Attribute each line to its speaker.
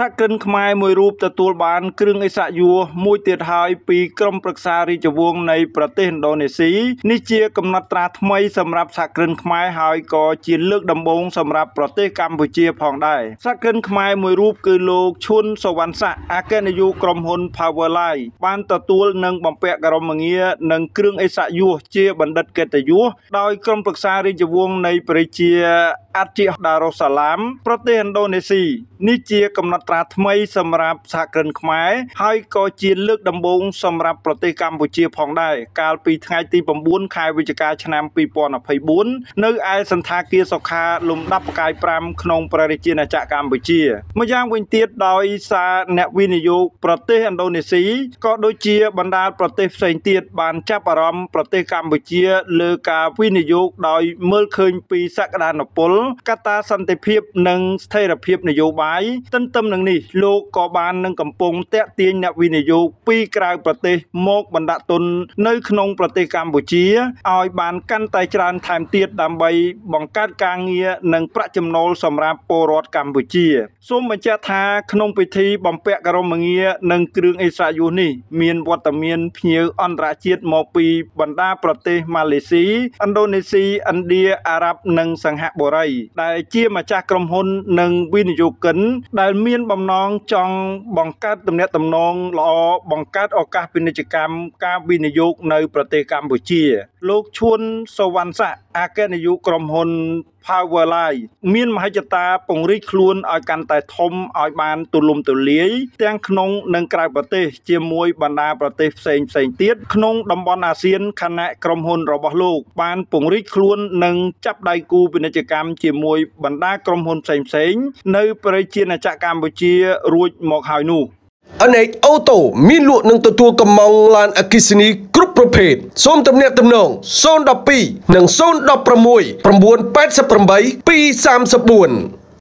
Speaker 1: សហគ្រិនខ្មែរមួយរូបទទួលបានគ្រឿងអិសរិយមួយទៀតហើយពីក្រមប្រឹក្សារាជវង្សនៃប្រទេសឥណ្ឌូនេស៊ីនេះជាកំណត់ត្រាថ្មី សម្រាប់សហគ្រិនខ្មែរហើយក៏ជា លើកដំបូងសម្រាប់ប្រទេសកម្ពុជាផងដែរសហគ្រិនខ្មែរមួយរូបគឺលោកឈុនសវណ្ណស័ក្តិអគ្គនាយកក្រុមហ៊ុន Powerline បានទទួលនិងបំពាក់ក្រមងារនិងគ្រឿងអិសរិយជាបណ្ឌិតកិត្តិយសដោយក្រមប្រឹក្សារាជវង្សនៃប្រជាអាតជាដារូសាឡាម ប្រទេសឥណ្ឌូនេស៊ីនេះជាកំណត់ត្រាថ្មីសម្រាប់សហគ្រិនខ្មែរហើយក៏ជាលើកដំបូងសម្រាប់ប្រទេសកម្ពុជាផងដែរកាលពីថ្ងៃទី9ខែវិច្ឆិកាឆ្នាំ2024នៅឯសន្តាគារសុខាលំដាប់ផ្កាយ5ក្នុងព្រះរាជាណាចក្រកម្ពុជាម្យ៉ាងវិញទៀតដោយសារអ្នកវិនិយោគប្រទេសឥណ្ឌូនេស៊ីក៏ដូចជាបណ្ដាប្រទេសផ្សេងទៀតបានចាប់អារម្មណ៍ប្រទេសកម្ពុជាលើការវិនិយោគដោយមើលឃើញពីសក្តានុពលកត្តាសន្តិភាពនិងស្ថិរភាពនយោបាយទន្ទឹមនឹងនេះលោកក៏បាននឹងកំពុងតាក់ទាញអ្នកវិនិយោគពីក្រៅប្រទេសមកបណ្ដាក់ទុននៅក្នុងប្រទេសកម្ពុជាឲ្យបានកាន់តែច្រើនថែមទៀតដើម្បីបង្កើតការងារនិងប្រាក់ចំណូលសម្រាប់ពលរដ្ឋកម្ពុជាសូមបញ្ជាក់ថាក្នុងពិធីបំពាក់ក្រមងារនិងគ្រឿងអេសាយុនេះមានវត្តមានភ្ញៀវអន្តរជាតិមកពីបណ្ដាប្រទេសម៉ាឡេស៊ីឥណ្ឌូនេស៊ីឥណ្ឌាអារ៉ាប់និងសង្ហបុរីដែលជាម្ចាស់ក្រុមហ៊ុននិងវិនិយោគិន ដែលមានបំណងចង់បង្កើតទំនាក់ទំនងល្អបង្កើតឱកាសពាណិជ្ជកម្មការវិនិយោគនៅ ប្រទេសកម្ពុជាលោកឈួនសវណ្ណស័កអគ្គនាយកក្រុមហ៊ុន Powerline មានមហិច្ឆតា ពង្រីកខ្លួនឲ្យកាន់តែធំឲ្យបានទូលំទូលាយទាំងក្នុងនិងក្រៅប្រទេស ជាមួយ បណ្ដាប្រទេសផ្សេងផ្សេងទៀតក្នុងតំបន់អាស៊ានខណៈក្រុមហ៊ុនរបស់លោក បានពង្រីកខ្លួននិងចាប់ដៃគូពាណិជ្ជកម្មជាមួយបណ្ដាក្រុមហ៊ុនផ្សេងផ្សេងនៅ ប្រជាណាចក្រកម្ពុជារួចមកហើយនោះអណេកអូតូមានលក់នឹងទទួលកម្មង់ឡានអគិសនីប្រភេទសូមទំនាក់ទំនង012និង016 988 234